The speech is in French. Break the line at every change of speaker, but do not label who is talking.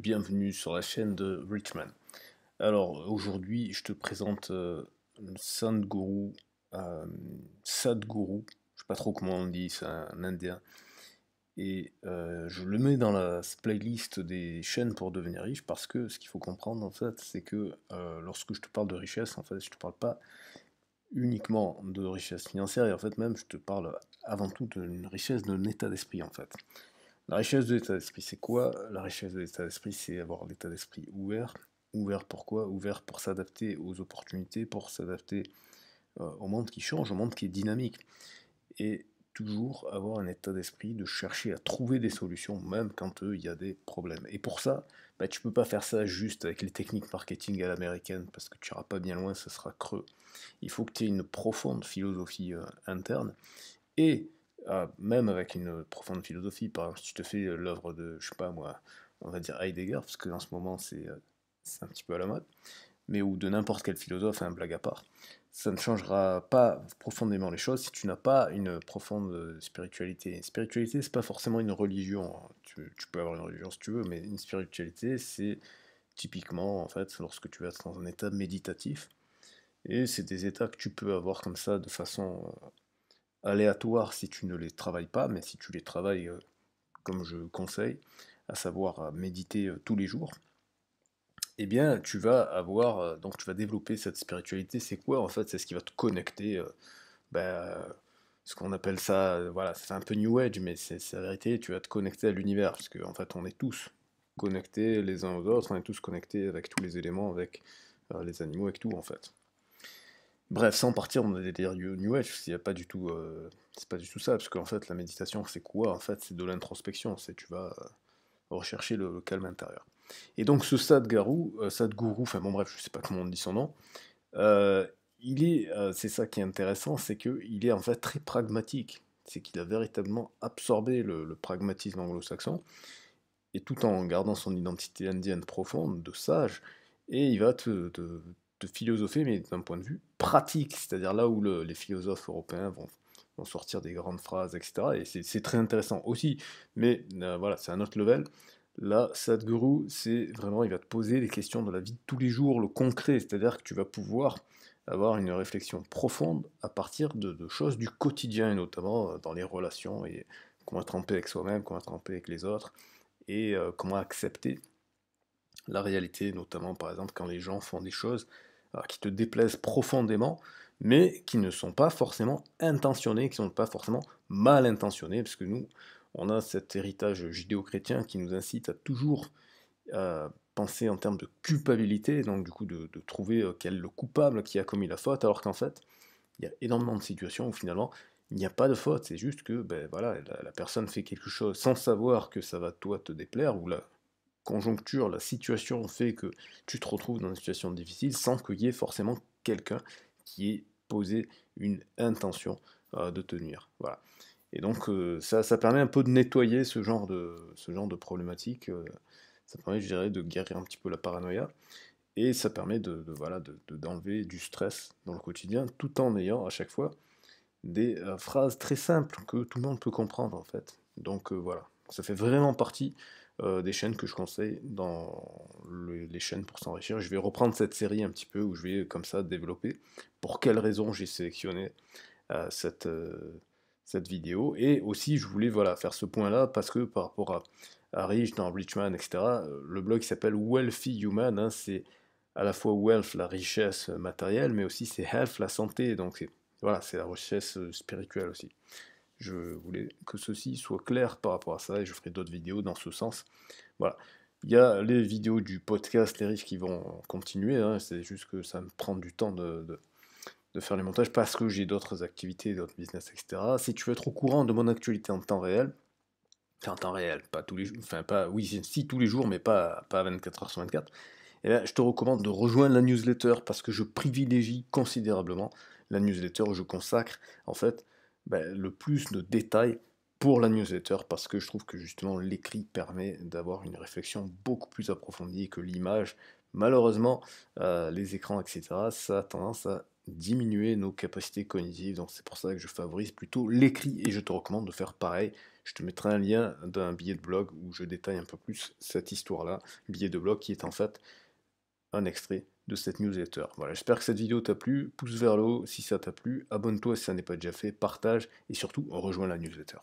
bienvenue sur la chaîne de Richman. Alors aujourd'hui je te présente euh, Sadhguru, euh, Sadhguru, je sais pas trop comment on dit, c'est un, indien, et euh, je le mets dans la playlist des chaînes pour devenir riche parce que ce qu'il faut comprendre en fait c'est que euh, lorsque je te parle de richesse en fait je te parle pas uniquement de richesse financière et en fait même je te parle avant tout d'une richesse d'un état d'esprit en fait. La richesse de l'état d'esprit, c'est quoi La richesse de l'état d'esprit, c'est avoir l'état d'esprit ouvert. Ouvert pourquoi Ouvert pour s'adapter aux opportunités, pour s'adapter euh, au monde qui change, au monde qui est dynamique. Et toujours avoir un état d'esprit de chercher à trouver des solutions, même quand euh, il y a des problèmes. Et pour ça, tu bah, tu peux pas faire ça juste avec les techniques marketing à l'américaine, parce que tu n'iras pas bien loin, ce sera creux. Il faut que tu aies une profonde philosophie euh, interne. Et ah, même avec une profonde philosophie. Par exemple, si tu te fais euh, l'œuvre de, je sais pas moi, on va dire Heidegger, parce que en ce moment c'est euh, un petit peu à la mode, mais ou de n'importe quel philosophe, un hein, blague à part, ça ne changera pas profondément les choses si tu n'as pas une profonde euh, spiritualité. Spiritualité, c'est pas forcément une religion. Hein. Tu, tu, peux avoir une religion si tu veux, mais une spiritualité, c'est typiquement en fait lorsque tu vas être dans un état méditatif. Et c'est des états que tu peux avoir comme ça de façon aléatoires si tu ne les travailles pas, mais si tu les travailles euh, comme je conseille, à savoir euh, méditer euh, tous les jours, eh bien tu vas avoir, donc tu vas développer cette spiritualité. C'est quoi en fait C'est ce qui va te connecter. Ben, ce qu'on appelle ça, voilà, c'est un peu New Age, mais c'est la vérité, tu vas te connecter à l'univers, parce qu'en en fait, on est tous connectés les uns aux autres, on est tous connectés avec tous les éléments, avec les animaux, avec tout, en fait. Bref, sans partir dans des délires New Age, c'est pas du tout, euh, c'est pas du tout ça, parce qu'en fait, la méditation, c'est quoi En fait, c'est de l'introspection, c'est tu vas euh, rechercher le, calme intérieur. Et donc, ce euh, Sadhguru, enfin bon, bref, je sais pas comment on dit son nom, il est, c'est ça qui est intéressant, c'est qu'il est en fait très pragmatique, c'est qu'il a véritablement absorbé le, pragmatisme anglo-saxon, et tout en gardant son identité indienne profonde de sage, et il va te, te de philosopher, mais d'un point de vue pratique, c'est-à-dire là où les philosophes européens vont, sortir des grandes phrases, etc. Et c'est très intéressant aussi, mais euh, voilà, c'est un autre level. Là, Sadhguru, c'est vraiment, il va te poser des questions de la vie de tous les jours, le concret, c'est-à-dire que tu vas pouvoir avoir une réflexion profonde à partir de, choses du quotidien, et notamment euh, dans les relations, et comment tremper avec soi-même, comment tremper avec les autres, et euh, comment accepter la réalité, notamment par exemple quand les gens font des choses qui te déplaisent profondément, mais qui ne sont pas forcément intentionnés, qui ne sont pas forcément mal intentionnés, parce que nous, on a cet héritage judéo-chrétien qui nous incite à toujours euh, penser en termes de culpabilité, donc du coup de, trouver euh, quel est le coupable qui a commis la faute, alors qu'en fait, il y a énormément de situations où finalement, il n'y a pas de faute, c'est juste que ben, voilà, la, personne fait quelque chose sans savoir que ça va toi te déplaire, ou la, conjoncture, la situation fait que tu te retrouves dans une situation difficile sans qu'il y ait forcément quelqu'un qui ait posé une intention euh, de tenir. Voilà. Et donc euh, ça, permet un peu de nettoyer ce genre de, ce genre de problématique. Euh, ça permet, je dirais, de guérir un petit peu la paranoïa. Et ça permet de, de voilà, d'enlever du stress dans le quotidien, tout en ayant à chaque fois des phrases très simples que tout le monde peut comprendre en fait. Donc voilà, ça fait vraiment partie euh, des chaînes que je conseille dans les chaînes pour s'enrichir. Je vais reprendre cette série un petit peu où je vais comme ça développer pour quelles raisons j'ai sélectionné euh, cette, euh, cette vidéo. Et aussi, je voulais voilà, faire ce point-là parce que par rapport à, Rich, dans Richman, etc., le blog s'appelle Wealthy Human. Hein. c'est à la fois wealth, la richesse matérielle, mais aussi c'est health, la santé. Donc voilà, c'est la richesse spirituelle aussi. Je voulais que ceci soit clair par rapport à ça et je ferai d'autres vidéos dans ce sens. Voilà. Il y a les vidéos du podcast, les riffs qui vont continuer. Hein. c'est juste que ça me prend du temps de, de, faire les montages parce que j'ai d'autres activités, d'autres business, etc. Si tu veux être au courant de mon actualité en temps réel, en temps réel, pas tous les jours, enfin pas, oui, si tous les jours, mais pas, pas 24 h sur 24, eh bien, je te recommande de rejoindre la newsletter parce que je privilégie considérablement la newsletter je consacre en fait ben, le plus de détails pour la newsletter parce que je trouve que justement l'écrit permet d'avoir une réflexion beaucoup plus approfondie que l'image. Malheureusement, euh, les écrans, etc., ça a tendance à diminuer nos capacités cognitives. Donc c'est pour ça que je favorise plutôt l'écrit et je te recommande de faire pareil. Je te mettrai un lien d'un billet de blog où je détaille un peu plus cette histoire-là. Billet de blog qui est en fait un extrait cette newsletter. Voilà, j'espère que cette vidéo t'a plu, pouce vers le haut si ça t'a plu, abonne-toi si ça n'est pas déjà fait, partage et surtout rejoins la newsletter.